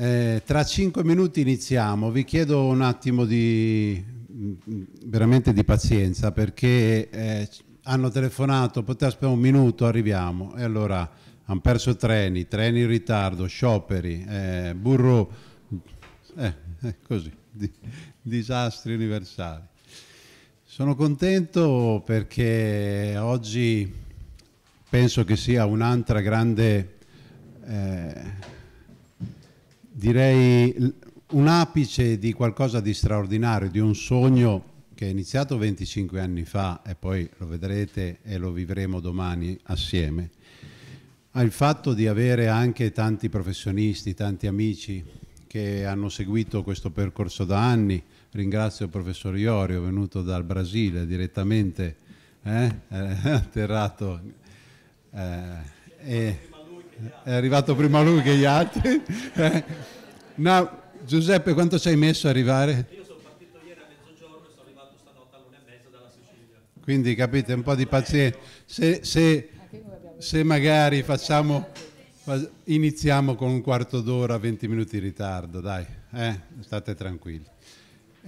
Eh, tra cinque minuti iniziamo, vi chiedo un attimo di, veramente di pazienza perché eh, hanno telefonato, potete aspettare un minuto, arriviamo e allora hanno perso treni, treni in ritardo, scioperi, eh, burro, eh, eh così, di, disastri universali. Sono contento perché oggi penso che sia un'altra grande, eh, direi un apice di qualcosa di straordinario, di un sogno che è iniziato 25 anni fa e poi lo vedrete e lo vivremo domani assieme, al fatto di avere anche tanti professionisti, tanti amici che hanno seguito questo percorso da anni, Ringrazio il professor Iorio, venuto dal Brasile direttamente, eh? eh atterrato. Eh, è arrivato prima lui che gli altri. Eh? no, Giuseppe, quanto ci hai messo a arrivare? Io sono partito ieri a mezzogiorno sono arrivato stanotte all'una e mezza dalla Sicilia. Quindi capite, un po' di pazienza. Se, se, se magari facciamo, iniziamo con un quarto d'ora, 20 minuti di ritardo, dai, eh? state tranquilli.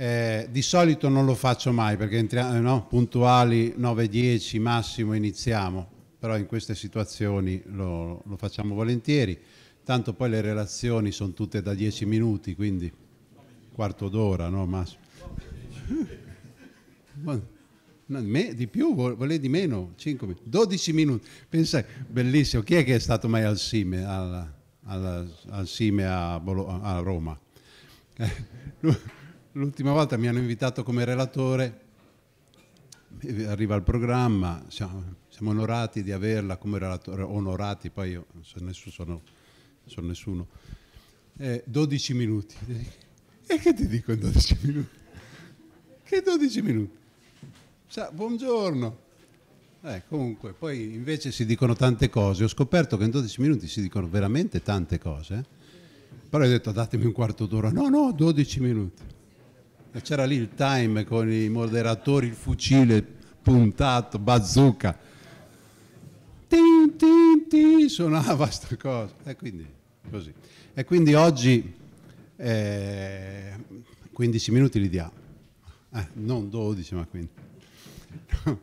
Eh, di solito non lo faccio mai perché entriamo eh, no? puntuali 9-10 massimo iniziamo, però in queste situazioni lo, lo facciamo volentieri. Tanto poi le relazioni sono tutte da 10 minuti, quindi quarto d'ora, no massimo. di più, vuole di meno, 5 minuti, 12 minuti. Pensa, bellissimo, chi è che è stato mai al Sime, al, al, al Sime a, Bolo, a Roma? Eh, lui, L'ultima volta mi hanno invitato come relatore, arriva il programma, siamo, siamo onorati di averla come relatore, onorati, poi io non sono nessuno, sono, sono nessuno. Eh, 12 minuti. E che ti dico in 12 minuti? Che 12 minuti? Sa, buongiorno. Eh, comunque, poi invece si dicono tante cose. Ho scoperto che in 12 minuti si dicono veramente tante cose. Eh. Però ho detto datemi un quarto d'ora. No, no, 12 minuti. C'era lì il time con i moderatori, il fucile puntato, bazooka. Tin, tin, tin, suonava sta cosa. E quindi, così. E quindi oggi eh, 15 minuti li diamo. Eh, non 12, ma 15.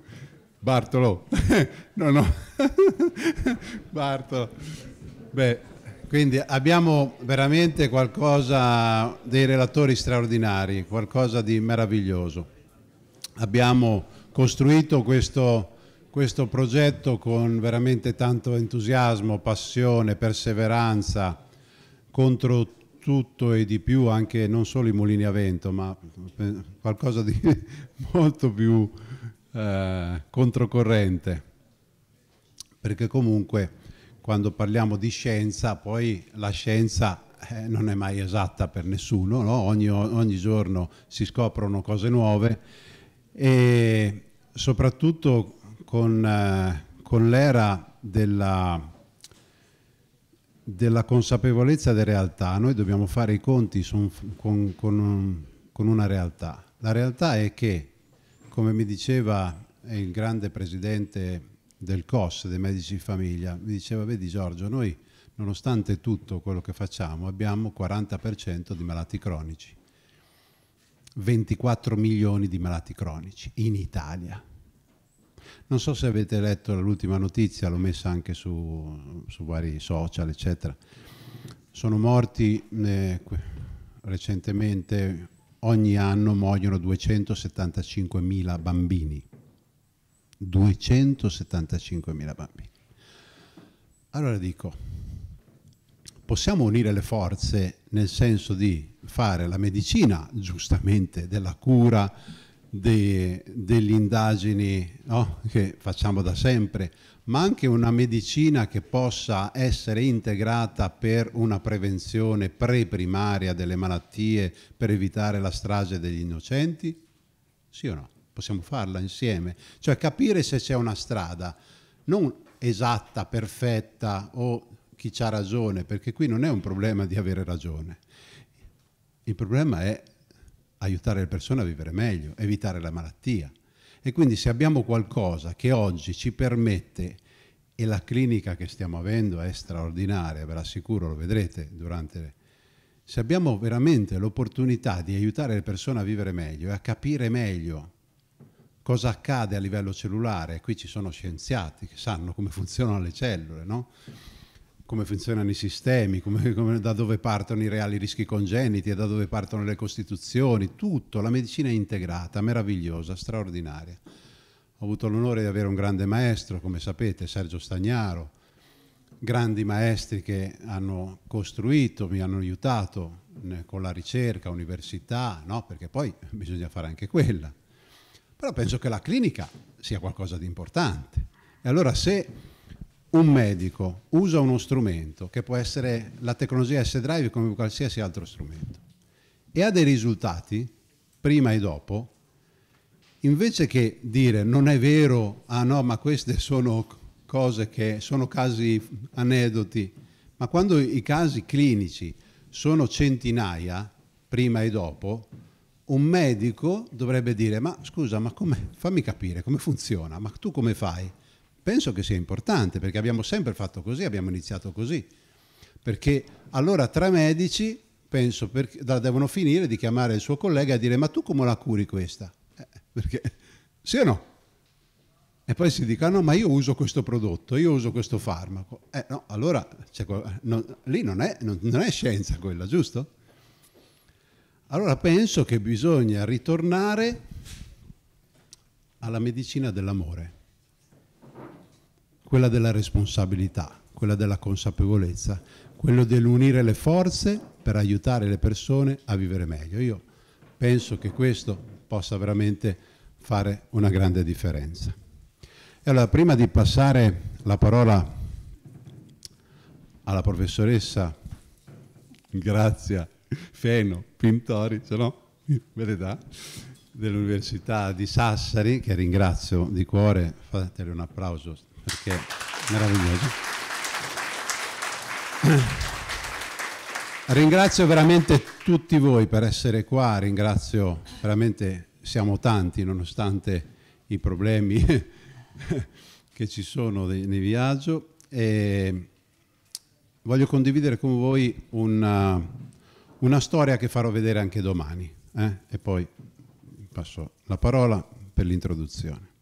Bartolo, no, no, Bartolo. Beh, quindi abbiamo veramente qualcosa dei relatori straordinari, qualcosa di meraviglioso. Abbiamo costruito questo, questo progetto con veramente tanto entusiasmo, passione, perseveranza contro tutto e di più, anche non solo i mulini a vento, ma qualcosa di molto più eh, controcorrente. Perché comunque quando parliamo di scienza, poi la scienza eh, non è mai esatta per nessuno, no? ogni, ogni, giorno si scoprono cose nuove e soprattutto con, eh, con l'era della, della, consapevolezza della realtà, noi dobbiamo fare i conti su, con, con, un, con una realtà. La realtà è che, come mi diceva il grande presidente del COS, dei medici di famiglia, mi diceva, vedi Giorgio, noi nonostante tutto quello che facciamo abbiamo 40% di malati cronici, 24 milioni di malati cronici in Italia. Non so se avete letto l'ultima notizia, l'ho messa anche su, su, vari social, eccetera. Sono morti eh, recentemente, ogni anno muoiono 275 mila bambini 275.000 bambini. Allora dico, possiamo unire le forze nel senso di fare la medicina, giustamente, della cura, de, delle indagini no? che facciamo da sempre, ma anche una medicina che possa essere integrata per una prevenzione pre-primaria delle malattie, per evitare la strage degli innocenti? Sì o no? possiamo farla insieme, cioè capire se c'è una strada, non esatta, perfetta o chi ha ragione, perché qui non è un problema di avere ragione, il problema è aiutare le persone a vivere meglio, evitare la malattia. E quindi se abbiamo qualcosa che oggi ci permette, e la clinica che stiamo avendo è straordinaria, ve l'assicuro, lo vedrete durante... Se abbiamo veramente l'opportunità di aiutare le persone a vivere meglio e a capire meglio cosa accade a livello cellulare. Qui ci sono scienziati che sanno come funzionano le cellule, no? come funzionano i sistemi, come, come, da dove partono i reali rischi congeniti e da dove partono le costituzioni, tutto, la medicina è integrata, meravigliosa, straordinaria. Ho avuto l'onore di avere un grande maestro, come sapete, Sergio Stagnaro, grandi maestri che hanno costruito, mi hanno aiutato con la ricerca, università, no? perché poi bisogna fare anche quella però penso che la clinica sia qualcosa di importante. E allora se un medico usa uno strumento, che può essere la tecnologia S-Drive come qualsiasi altro strumento, e ha dei risultati, prima e dopo, invece che dire non è vero, ah no, ma queste sono cose che sono casi aneddoti, ma quando i casi clinici sono centinaia, prima e dopo, un medico dovrebbe dire ma scusa, ma fammi capire come funziona, ma tu come fai? Penso che sia importante perché abbiamo sempre fatto così, abbiamo iniziato così. Perché allora tre medici, penso, per, devono finire di chiamare il suo collega e dire ma tu come la curi questa? Eh, perché sì o no? E poi si dicono: ma io uso questo prodotto, io uso questo farmaco. Eh no, allora no, lì non è, non, non è scienza quella, giusto? Allora penso che bisogna ritornare alla medicina dell'amore, quella della responsabilità, quella della consapevolezza, quello dell'unire le forze per aiutare le persone a vivere meglio. Io penso che questo possa veramente fare una grande differenza. E allora prima di passare la parola alla professoressa Grazia Feno, Pintori, se no, verità, dell'Università di Sassari, che ringrazio di cuore, fatele un applauso perché è meraviglioso. Ringrazio veramente tutti voi per essere qua, ringrazio veramente, siamo tanti nonostante i problemi che ci sono nel viaggio e voglio condividere con voi una, una storia che farò vedere anche domani. Eh? E poi passo la parola per l'introduzione.